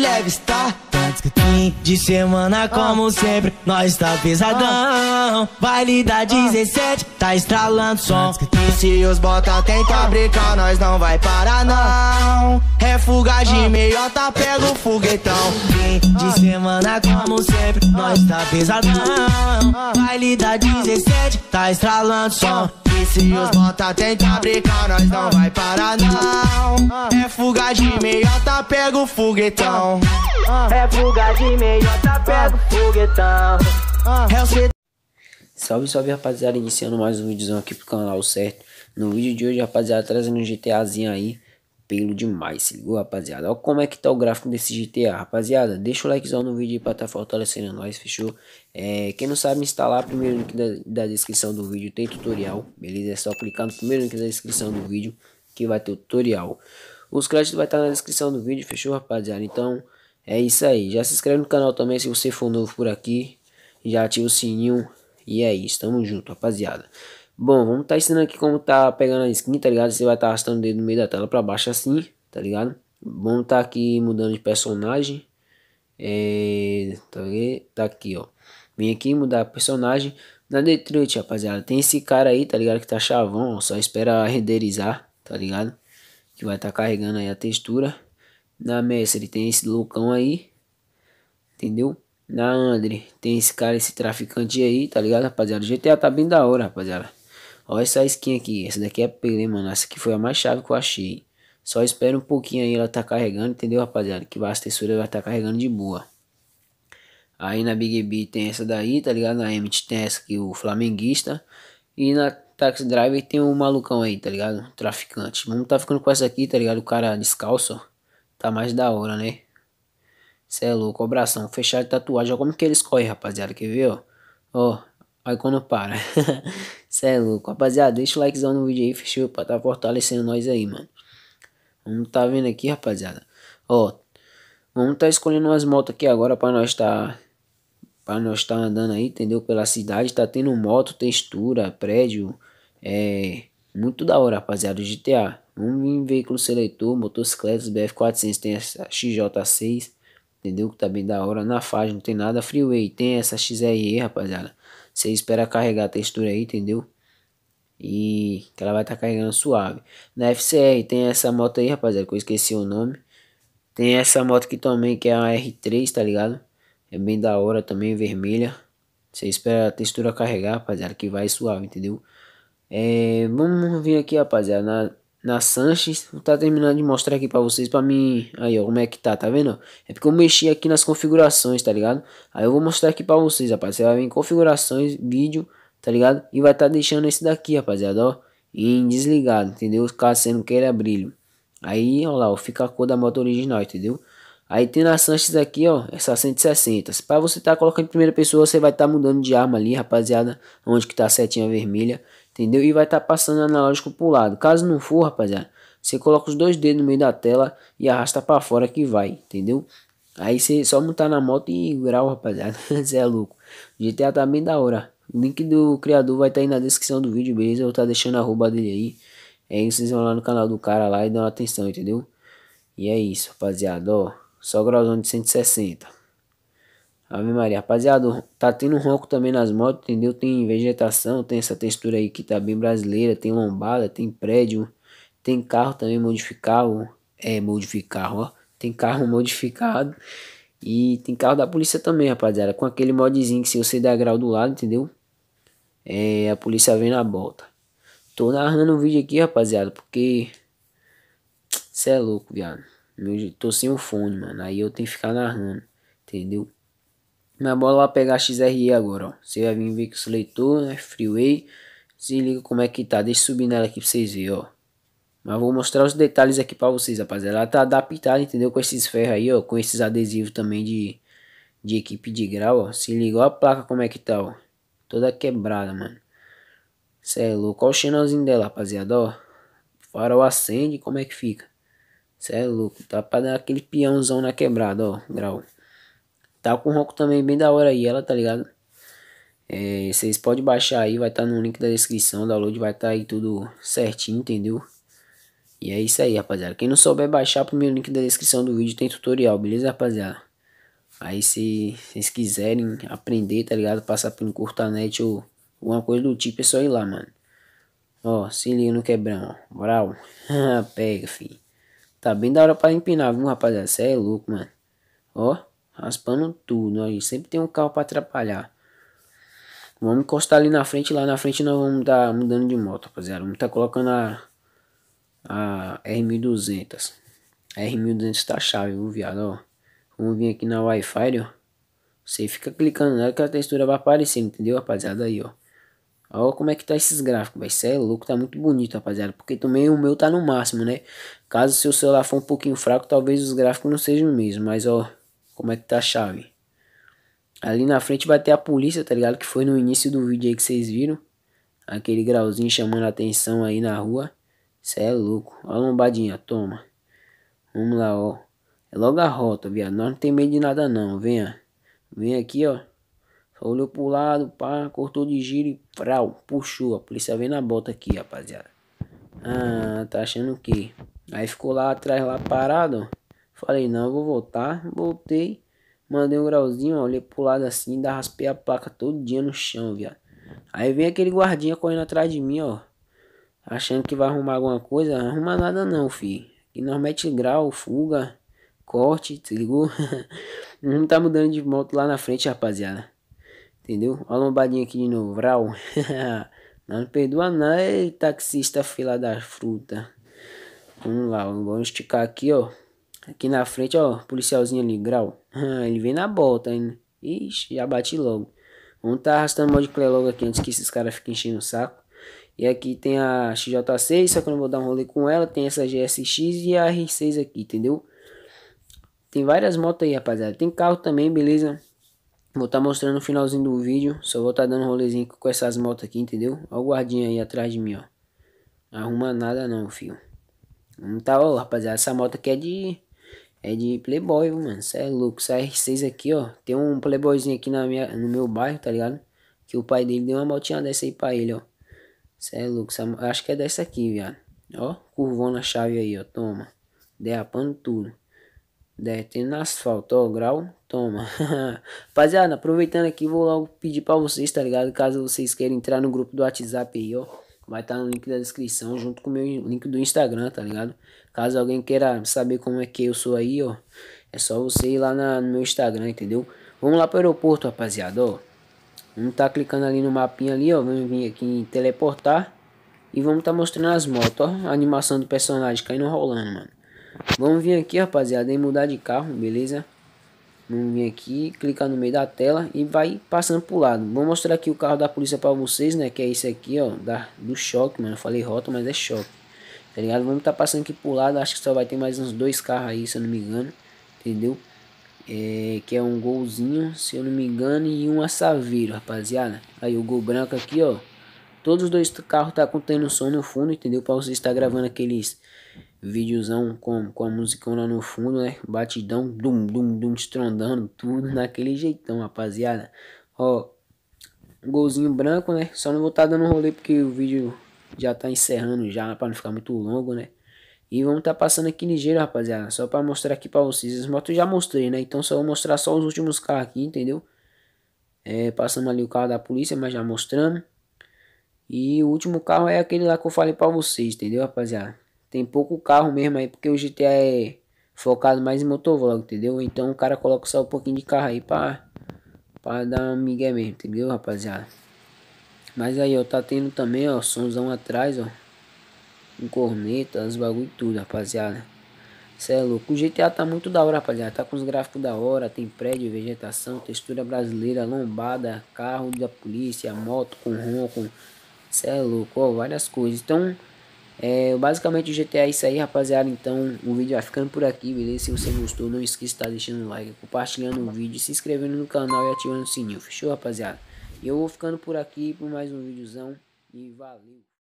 leves, está Fim de semana, ah. como sempre, nós tá pesadão. Ah. Baile da 17, ah. tá estralando som. E se os bota tentar tá brincar, nós não vai parar, não. É fuga de meiota, pega o foguetão. Fim de semana, como sempre, nós tá pesadão. Baile da 17, tá estralando som. E se os bota tentar brincar, nós não ah. vai parar não ah. É fuga de ah. meiota, tá, pega o foguetão É fuga de meiota, tá, pega o foguetão É o Salve, salve rapaziada, iniciando mais um vídeozão aqui pro canal, certo? No vídeo de hoje, rapaziada, trazendo um GTAzinho aí pelo demais, se ligou, rapaziada? Olha como é que tá o gráfico desse GTA, rapaziada. Deixa o likezão no vídeo aí pra tá fortalecendo nós, fechou? É, quem não sabe instalar, primeiro link da, da, descrição do vídeo tem tutorial, beleza? É só clicar no primeiro link da descrição do vídeo que vai ter o tutorial. Os créditos vai estar tá na descrição do vídeo, fechou, rapaziada? Então, é isso aí. Já se inscreve no canal também se você for novo por aqui. Já ativa o sininho. E é isso, tamo junto, rapaziada. Bom, vamos estar tá ensinando aqui como tá pegando a skin, tá ligado? Você vai estar tá arrastando o dedo no meio da tela para baixo assim, tá ligado? Vamos estar tá aqui mudando de personagem. É, tá, tá aqui, ó. Vim aqui mudar personagem. Na Detroit, rapaziada, tem esse cara aí, tá ligado? Que tá chavão, ó, só espera renderizar, tá ligado? Que vai estar tá carregando aí a textura. Na Mestre tem esse loucão aí, entendeu? Na Andre tem esse cara, esse traficante aí, tá ligado, rapaziada? O GTA tá bem da hora, rapaziada. Olha essa skin aqui. Essa daqui é Pelé, mano. Essa aqui foi a mais chave que eu achei. Só espera um pouquinho aí. Ela tá carregando, entendeu, rapaziada? Que a textura vai tá carregando de boa. Aí na Big B tem essa daí, tá ligado? Na Emmet tem essa aqui, o Flamenguista. E na Taxi Driver tem um malucão aí, tá ligado? traficante. Vamos tá ficando com essa aqui, tá ligado? O cara descalço, ó. Tá mais da hora, né? Cê é louco, abração, fechado de tatuagem. Olha como que eles correm, rapaziada. Quer ver, ó? Ó, aí quando para. Cê é louco. Rapaziada, deixa o likezão no vídeo aí, fechou? Pra tá fortalecendo nós aí, mano. Vamos tá vendo aqui, rapaziada. Ó, vamos tá escolhendo umas motos aqui agora pra nós tá... Pra nós tá andando aí, entendeu? Pela cidade, tá tendo moto, textura, prédio, é... Muito da hora, rapaziada, GTA. Vamos em veículo seletor, motocicletas, BF400 tem essa XJ6, entendeu? Que tá bem da hora. Na faixa não tem nada, Freeway tem essa XRE, rapaziada. Você espera carregar a textura aí, entendeu? E que ela vai estar tá carregando suave. Na FCR tem essa moto aí, rapaziada, que eu esqueci o nome. Tem essa moto aqui também, que é a R3, tá ligado? É bem da hora também, vermelha. Você espera a textura carregar, rapaziada, que vai suave, entendeu? É, vamos vir aqui, rapaziada, na na Sanches. Vou tá terminando de mostrar aqui pra vocês, pra mim... Aí, ó, como é que tá, tá vendo? É porque eu mexi aqui nas configurações, tá ligado? Aí eu vou mostrar aqui pra vocês, rapaz. Você vai vir em configurações, vídeo, tá ligado? E vai tá deixando esse daqui, rapaziada, ó. Em desligado, entendeu? Caso você não queira brilho. Aí, ó lá, ó, fica a cor da moto original, entendeu? Aí tem na Sanches aqui, ó, essa 160. Para você tá colocando em primeira pessoa, você vai tá mudando de arma ali, rapaziada, onde que tá a setinha vermelha entendeu? E vai estar tá passando o analógico para o lado. Caso não for, rapaziada, você coloca os dois dedos no meio da tela e arrasta para fora que vai, entendeu? Aí você só montar na moto e grau, rapaziada. Você é louco. GTA tá bem da hora. O link do criador vai estar tá aí na descrição do vídeo, beleza? Eu vou estar tá deixando a arroba dele aí. É isso, vocês vão lá no canal do cara lá e dão atenção, entendeu? E é isso, rapaziada, ó. Só grauzão de 160. Ave Maria. Rapaziada, tá tendo ronco também nas motos, entendeu? Tem vegetação, tem essa textura aí que tá bem brasileira, tem lombada, tem prédio, tem carro também modificado, é, modificado, ó. Tem carro modificado e tem carro da polícia também, rapaziada, com aquele modzinho que se você der grau do lado, entendeu? É, a polícia vem na volta. Tô narrando o um vídeo aqui, rapaziada, porque cê é louco, viado. Meu, tô sem o fone, mano. Aí eu tenho que ficar narrando, entendeu? minha bola lá pegar a XRE agora, ó. Você vai vir ver que o leitor, né? Freeway. Se liga como é que tá. Deixa eu subir nela aqui pra vocês verem, ó. Mas vou mostrar os detalhes aqui pra vocês, rapaziada. Ela tá adaptada, entendeu? Com esses ferros aí, ó. Com esses adesivos também de, de equipe de grau, ó. Se liga, ó a placa como é que tá, ó. Toda quebrada, mano. Cê é louco. Olha o chanelzinho dela, rapaziada, ó. farol acende, como é que fica? Cê é louco. Tá pra dar aquele peãozão na quebrada, ó. Grau. Tá com um também bem da hora aí, ela, tá ligado? É, vocês podem baixar aí, vai estar tá no link da descrição, download vai estar tá aí tudo certinho, entendeu? E é isso aí, rapaziada. Quem não souber baixar, pro meu link da descrição do vídeo tem tutorial, beleza, rapaziada? Aí se vocês quiserem aprender, tá ligado? Passar pelo Curtanet ou alguma coisa do tipo, é só ir lá, mano. Ó, se liga no quebrão, ó. Brau. Pega, filho. Tá bem da hora pra empinar, viu, rapaziada? Cê é louco, mano. Ó raspando tudo aí. Sempre tem um carro para atrapalhar. Vamos encostar ali na frente, lá na frente nós vamos dar mudando de moto, rapaziada. Vamos estar tá colocando a, a R1200. Tá a R1200 tá chave, viu, viado, ó. Vamos vir aqui na Wi-Fi, ó. Você fica clicando nela que a textura vai aparecendo entendeu, rapaziada? Aí, ó. Olha como é que tá esses gráficos, vai ser é louco, tá muito bonito, rapaziada. Porque também o meu tá no máximo, né? Caso seu celular for um pouquinho fraco, talvez os gráficos não sejam o mesmo, mas ó como é que tá a chave. Ali na frente vai ter a polícia, tá ligado? Que foi no início do vídeo aí que vocês viram. Aquele grauzinho chamando a atenção aí na rua. Cê é louco. Ó a lombadinha, toma. Vamos lá, ó. É logo a rota, viado. Nós não tem medo de nada não, venha. Vem aqui, ó. Só olhou pro lado, pá, cortou de giro e frau, puxou. A polícia vem na bota aqui, rapaziada. Ah, tá achando o quê? Aí ficou lá atrás, lá parado, ó. Falei, não, vou voltar. Voltei, mandei um grauzinho, ó, olhei pro lado assim, da raspei a placa todo dia no chão, viado. Aí vem aquele guardinha correndo atrás de mim, ó. Achando que vai arrumar alguma coisa. Não arruma nada não, fi. Que nós mete grau, fuga, corte, te ligou? não tá mudando de moto lá na frente, rapaziada. Entendeu? Olha a lombadinha aqui de novo, vral. não perdoa não, taxista fila da fruta. Vamos lá, vamos esticar aqui, ó. Aqui na frente, ó, policialzinho ali, grau. Ah, ele vem na bota ainda. Ixi, já bati logo. Vamos tá arrastando mod clé logo aqui antes que esses caras fiquem enchendo o saco. E aqui tem a XJ6, só que eu não vou dar um rolê com ela. Tem essa GSX e a R6 aqui, entendeu? Tem várias motos aí, rapaziada. Tem carro também, beleza? Vou estar tá mostrando no finalzinho do vídeo. Só vou estar tá dando um rolezinho com essas motos aqui, entendeu? Ó o guardinha aí atrás de mim, ó. Não arruma nada não, filho. Não tá, ó, rapaziada. Essa moto aqui é de é de Playboy, mano. Cê é louco. Essa R6 aqui, ó. Tem um Playboyzinho aqui na minha, no meu bairro, tá ligado? Que o pai dele deu uma motinha dessa aí pra ele, ó. Cê é louco. acho que é dessa aqui, viado. Ó, curvou na chave aí, ó. Toma. Derrapando tudo. Derretendo no asfalto, ó. Grau, toma. Rapaziada, aproveitando aqui, vou logo pedir pra vocês, tá ligado? Caso vocês queiram entrar no grupo do WhatsApp aí, ó vai estar tá no link da descrição junto com o meu link do Instagram, tá ligado? Caso alguém queira saber como é que eu sou aí, ó, é só você ir lá na, no meu Instagram, entendeu? Vamos lá pro aeroporto, rapaziada, ó. Vamos tá clicando ali no mapinha ali, ó, vamos vir aqui em teleportar e vamos tá mostrando as motos, ó, a animação do personagem caindo rolando, mano. Vamos vir aqui, rapaziada, e mudar de carro, beleza? Vamos vir aqui, clicar no meio da tela e vai passando pro lado. Vou mostrar aqui o carro da polícia para vocês, né? Que é esse aqui, ó, da, do choque, mano. Eu falei rota, mas é choque. Tá ligado? Vamos tá passando aqui pro lado. Acho que só vai ter mais uns dois carros aí, se eu não me engano. Entendeu? É, que é um golzinho, se eu não me engano, e um assaveiro, rapaziada. Aí o gol branco aqui, ó. Todos os dois carros tá contendo som no fundo, entendeu? Para você estar tá gravando aqueles videozão com, com a lá no fundo, né? Batidão, dum, dum, dum, estrondando tudo naquele jeitão, rapaziada. Ó, um golzinho branco, né? Só não vou estar tá dando rolê porque o vídeo já tá encerrando já, para não ficar muito longo, né? E vamos tá passando aqui ligeiro, rapaziada, só para mostrar aqui para vocês. As motos já mostrei, né? Então só vou mostrar só os últimos carros aqui, entendeu? É, passamos ali o carro da polícia, mas já mostramos. E o último carro é aquele lá que eu falei para vocês, entendeu, rapaziada? Tem pouco carro mesmo aí, porque o GTA é focado mais em motovlog, entendeu? Então o cara coloca só um pouquinho de carro aí pra, pra dar um migué mesmo, entendeu, rapaziada? Mas aí, ó, tá tendo também, ó, somzão atrás, ó. Um corneta, os bagulho tudo, rapaziada. Cê é louco. O GTA tá muito da hora, rapaziada. Tá com os gráficos da hora, tem prédio, vegetação, textura brasileira, lombada, carro da polícia, moto com ronco. Cê é louco, ó, várias coisas. Então, é, basicamente o GTA é isso aí, rapaziada. Então o vídeo vai ficando por aqui, beleza? Se você gostou, não esqueça de estar tá deixando um like, compartilhando o vídeo, se inscrevendo no canal e ativando o sininho. Fechou, rapaziada? E eu vou ficando por aqui por mais um videozão. E valeu!